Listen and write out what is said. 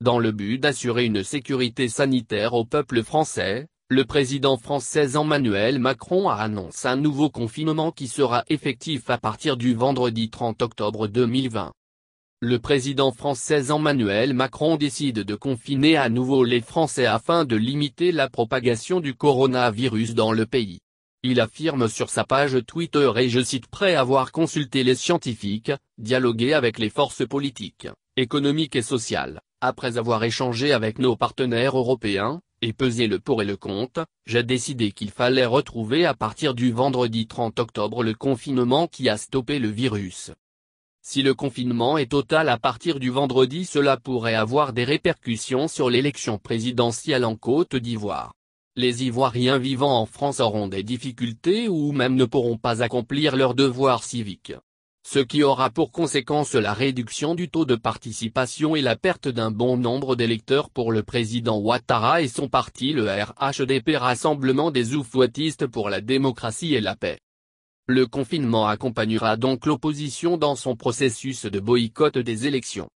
Dans le but d'assurer une sécurité sanitaire au peuple français, le président français Emmanuel Macron a annoncé un nouveau confinement qui sera effectif à partir du vendredi 30 octobre 2020. Le président français Emmanuel Macron décide de confiner à nouveau les Français afin de limiter la propagation du coronavirus dans le pays. Il affirme sur sa page Twitter et je cite prêt à avoir consulté les scientifiques, dialogué avec les forces politiques, économiques et sociales, après avoir échangé avec nos partenaires européens, et pesé le pour et le contre, j'ai décidé qu'il fallait retrouver à partir du vendredi 30 octobre le confinement qui a stoppé le virus. Si le confinement est total à partir du vendredi cela pourrait avoir des répercussions sur l'élection présidentielle en Côte d'Ivoire. Les Ivoiriens vivant en France auront des difficultés ou même ne pourront pas accomplir leurs devoirs civiques ce qui aura pour conséquence la réduction du taux de participation et la perte d'un bon nombre d'électeurs pour le président Ouattara et son parti le RHDP Rassemblement des Oufouatistes pour la démocratie et la paix. Le confinement accompagnera donc l'opposition dans son processus de boycott des élections.